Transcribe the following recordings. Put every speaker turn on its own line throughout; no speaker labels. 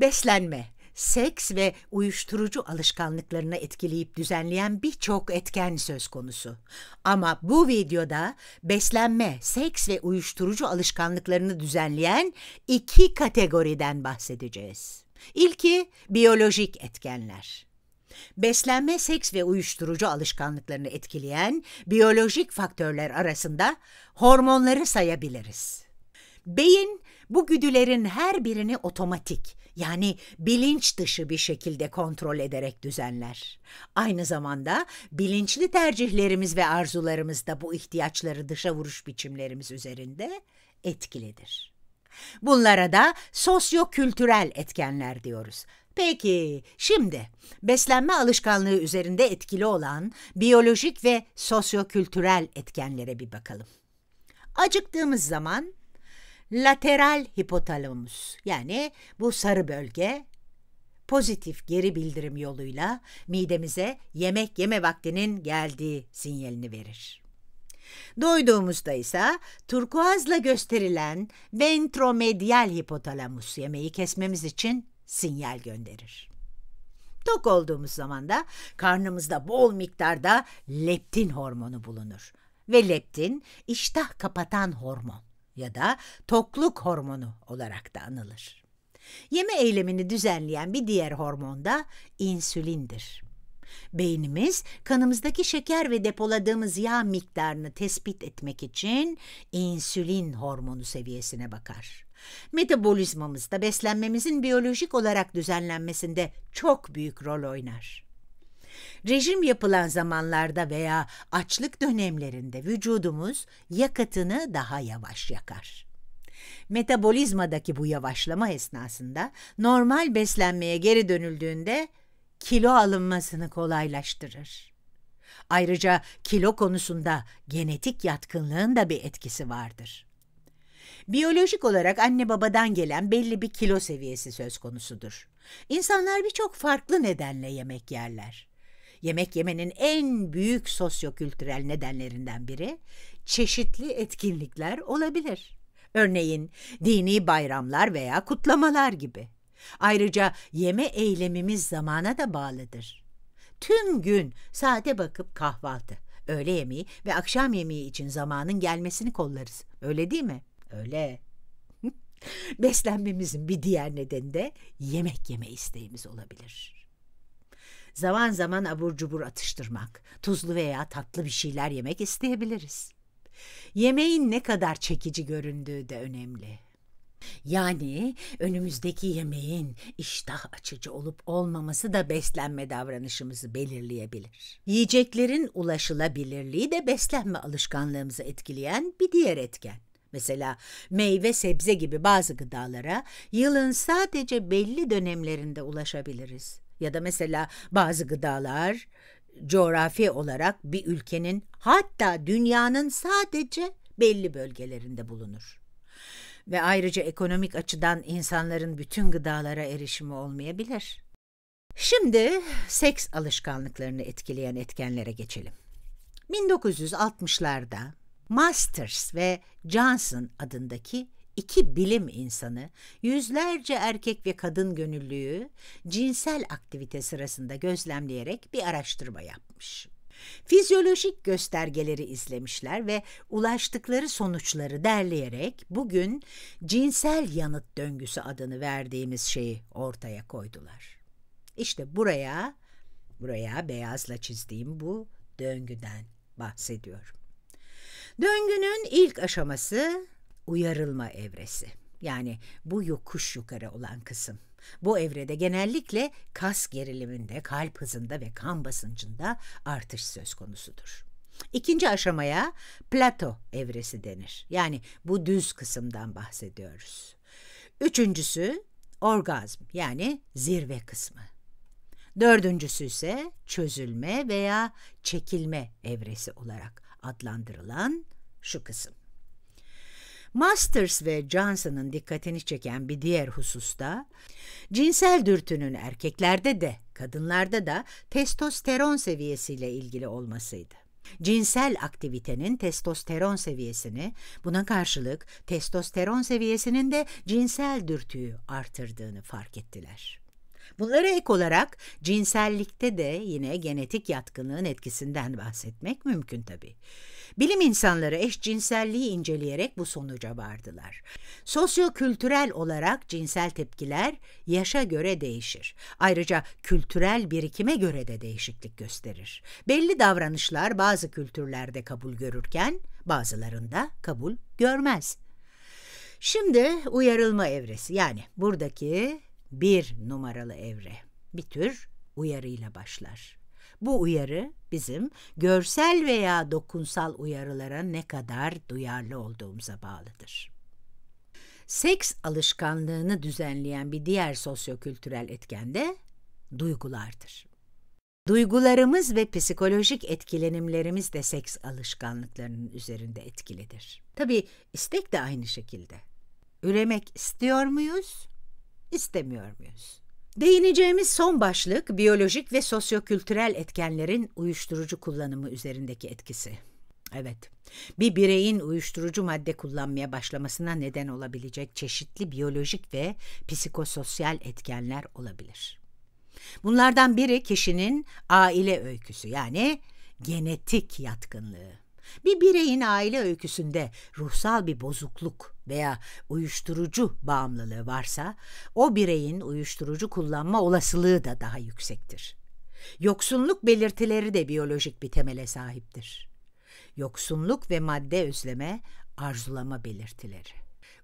beslenme, seks ve uyuşturucu alışkanlıklarını etkileyip düzenleyen birçok etken söz konusu. Ama bu videoda beslenme, seks ve uyuşturucu alışkanlıklarını düzenleyen iki kategoriden bahsedeceğiz. İlki biyolojik etkenler. Beslenme, seks ve uyuşturucu alışkanlıklarını etkileyen biyolojik faktörler arasında hormonları sayabiliriz. Beyin bu güdülerin her birini otomatik yani bilinç dışı bir şekilde kontrol ederek düzenler. Aynı zamanda bilinçli tercihlerimiz ve arzularımız da bu ihtiyaçları dışa vuruş biçimlerimiz üzerinde etkilidir. Bunlara da sosyo-kültürel etkenler diyoruz. Peki, şimdi beslenme alışkanlığı üzerinde etkili olan biyolojik ve sosyo-kültürel etkenlere bir bakalım. Acıktığımız zaman lateral hipotalamus yani bu sarı bölge pozitif geri bildirim yoluyla midemize yemek yeme vaktinin geldiği sinyalini verir. Doyduğumuzda ise turkuazla gösterilen ventromedial hipotalamus yemeği kesmemiz için sinyal gönderir. Tok olduğumuz zaman da karnımızda bol miktarda leptin hormonu bulunur ve leptin iştah kapatan hormon ya da tokluk hormonu olarak da anılır. Yeme eylemini düzenleyen bir diğer hormon da insülindir. Beynimiz kanımızdaki şeker ve depoladığımız yağ miktarını tespit etmek için insülin hormonu seviyesine bakar. Metabolizmamızda beslenmemizin biyolojik olarak düzenlenmesinde çok büyük rol oynar. Rejim yapılan zamanlarda veya açlık dönemlerinde vücudumuz yakıtını daha yavaş yakar. Metabolizmadaki bu yavaşlama esnasında normal beslenmeye geri dönüldüğünde kilo alınmasını kolaylaştırır. Ayrıca kilo konusunda genetik yatkınlığın da bir etkisi vardır. Biyolojik olarak anne babadan gelen belli bir kilo seviyesi söz konusudur. İnsanlar birçok farklı nedenle yemek yerler yemek yemenin en büyük sosyokültürel nedenlerinden biri çeşitli etkinlikler olabilir. Örneğin dini bayramlar veya kutlamalar gibi. Ayrıca yeme eylemimiz zamana da bağlıdır. Tüm gün saate bakıp kahvaltı, öğle yemeği ve akşam yemeği için zamanın gelmesini kollarız. Öyle değil mi? Öyle. Beslenmemizin bir diğer nedeni de yemek yeme isteğimiz olabilir. Zaman zaman abur cubur atıştırmak, tuzlu veya tatlı bir şeyler yemek isteyebiliriz. Yemeğin ne kadar çekici göründüğü de önemli. Yani önümüzdeki yemeğin iştah açıcı olup olmaması da beslenme davranışımızı belirleyebilir. Yiyeceklerin ulaşılabilirliği de beslenme alışkanlığımızı etkileyen bir diğer etken. Mesela meyve, sebze gibi bazı gıdalara yılın sadece belli dönemlerinde ulaşabiliriz ya da mesela bazı gıdalar coğrafi olarak bir ülkenin hatta dünyanın sadece belli bölgelerinde bulunur. Ve ayrıca ekonomik açıdan insanların bütün gıdalara erişimi olmayabilir. Şimdi seks alışkanlıklarını etkileyen etkenlere geçelim. 1960'larda Masters ve Johnson adındaki iki bilim insanı, yüzlerce erkek ve kadın gönüllüyü cinsel aktivite sırasında gözlemleyerek bir araştırma yapmış. Fizyolojik göstergeleri izlemişler ve ulaştıkları sonuçları derleyerek bugün cinsel yanıt döngüsü adını verdiğimiz şeyi ortaya koydular. İşte buraya, buraya beyazla çizdiğim bu döngüden bahsediyorum. Döngünün ilk aşaması uyarılma evresi. Yani bu yokuş yukarı olan kısım. Bu evrede genellikle kas geriliminde, kalp hızında ve kan basıncında artış söz konusudur. İkinci aşamaya plato evresi denir. Yani bu düz kısımdan bahsediyoruz. Üçüncüsü orgazm yani zirve kısmı. Dördüncüsü ise çözülme veya çekilme evresi olarak adlandırılan şu kısım. Masters ve Johnson'ın dikkatini çeken bir diğer hususta cinsel dürtünün erkeklerde de kadınlarda da testosteron seviyesiyle ilgili olmasıydı. Cinsel aktivitenin testosteron seviyesini, buna karşılık testosteron seviyesinin de cinsel dürtüyü artırdığını fark ettiler. Bunlara ek olarak cinsellikte de yine genetik yatkınlığın etkisinden bahsetmek mümkün tabii. Bilim insanları eşcinselliği inceleyerek bu sonuca vardılar. Sosyokültürel olarak cinsel tepkiler yaşa göre değişir. Ayrıca kültürel birikime göre de değişiklik gösterir. Belli davranışlar bazı kültürlerde kabul görürken bazılarında kabul görmez. Şimdi uyarılma evresi yani buradaki bir numaralı evre bir tür uyarıyla başlar. Bu uyarı bizim görsel veya dokunsal uyarılara ne kadar duyarlı olduğumuza bağlıdır. Seks alışkanlığını düzenleyen bir diğer sosyokültürel etken de duygulardır. Duygularımız ve psikolojik etkilenimlerimiz de seks alışkanlıklarının üzerinde etkilidir. Tabii istek de aynı şekilde. Üremek istiyor muyuz? istemiyor muyuz? Değineceğimiz son başlık biyolojik ve sosyokültürel etkenlerin uyuşturucu kullanımı üzerindeki etkisi. Evet, bir bireyin uyuşturucu madde kullanmaya başlamasına neden olabilecek çeşitli biyolojik ve psikososyal etkenler olabilir. Bunlardan biri kişinin aile öyküsü yani genetik yatkınlığı. Bir bireyin aile öyküsünde ruhsal bir bozukluk veya uyuşturucu bağımlılığı varsa o bireyin uyuşturucu kullanma olasılığı da daha yüksektir. Yoksunluk belirtileri de biyolojik bir temele sahiptir. Yoksunluk ve madde özleme, arzulama belirtileri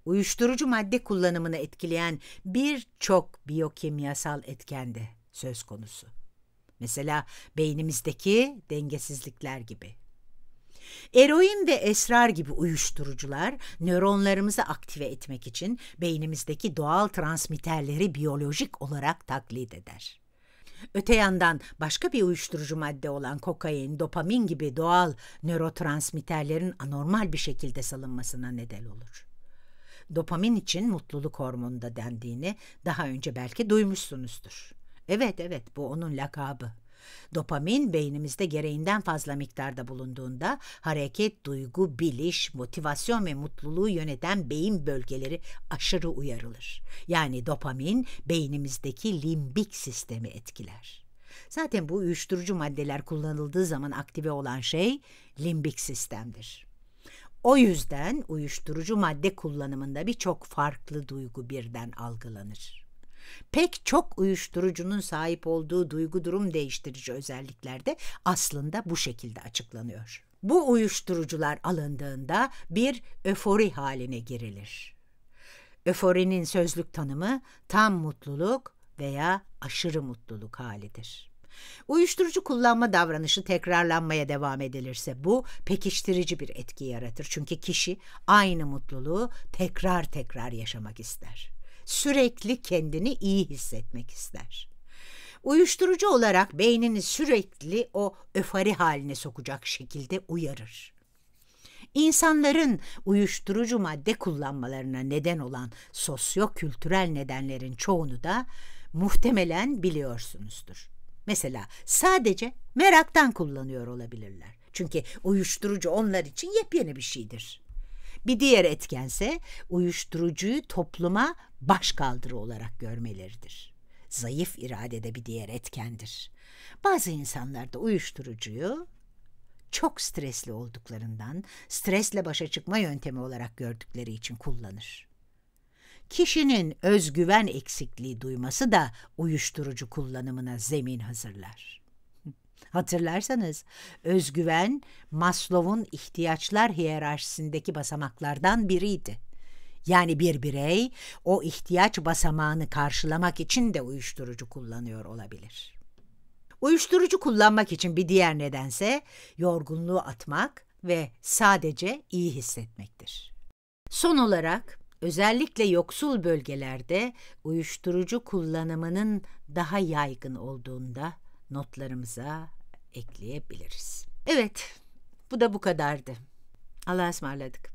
uyuşturucu madde kullanımını etkileyen birçok biyokimyasal etken de söz konusu. Mesela beynimizdeki dengesizlikler gibi. Eroin ve esrar gibi uyuşturucular nöronlarımızı aktive etmek için beynimizdeki doğal transmitterleri biyolojik olarak taklit eder. Öte yandan başka bir uyuşturucu madde olan kokain, dopamin gibi doğal nörotransmitterlerin anormal bir şekilde salınmasına neden olur. Dopamin için mutluluk hormonu da dendiğini daha önce belki duymuşsunuzdur. Evet evet bu onun lakabı. Dopamin beynimizde gereğinden fazla miktarda bulunduğunda hareket, duygu, biliş, motivasyon ve mutluluğu yöneten beyin bölgeleri aşırı uyarılır. Yani dopamin beynimizdeki limbik sistemi etkiler. Zaten bu uyuşturucu maddeler kullanıldığı zaman aktive olan şey limbik sistemdir. O yüzden uyuşturucu madde kullanımında birçok farklı duygu birden algılanır. Pek çok uyuşturucunun sahip olduğu duygu durum değiştirici özelliklerde aslında bu şekilde açıklanıyor. Bu uyuşturucular alındığında bir öfori haline girilir. Öforinin sözlük tanımı tam mutluluk veya aşırı mutluluk halidir. Uyuşturucu kullanma davranışı tekrarlanmaya devam edilirse bu pekiştirici bir etki yaratır. Çünkü kişi aynı mutluluğu tekrar tekrar yaşamak ister sürekli kendini iyi hissetmek ister. Uyuşturucu olarak beynini sürekli o öfari haline sokacak şekilde uyarır. İnsanların uyuşturucu madde kullanmalarına neden olan sosyo-kültürel nedenlerin çoğunu da muhtemelen biliyorsunuzdur. Mesela sadece meraktan kullanıyor olabilirler. Çünkü uyuşturucu onlar için yepyeni bir şeydir. Bir diğer etkense uyuşturucuyu topluma başkaldırı olarak görmeleridir. Zayıf iradede bir diğer etkendir. Bazı insanlar da uyuşturucuyu çok stresli olduklarından stresle başa çıkma yöntemi olarak gördükleri için kullanır. Kişinin özgüven eksikliği duyması da uyuşturucu kullanımına zemin hazırlar. Hatırlarsanız özgüven Maslow'un ihtiyaçlar hiyerarşisindeki basamaklardan biriydi. Yani bir birey o ihtiyaç basamağını karşılamak için de uyuşturucu kullanıyor olabilir. Uyuşturucu kullanmak için bir diğer nedense yorgunluğu atmak ve sadece iyi hissetmektir. Son olarak özellikle yoksul bölgelerde uyuşturucu kullanımının daha yaygın olduğunda notlarımıza ekleyebiliriz. Evet, bu da bu kadardı. Allah'a ısmarladık.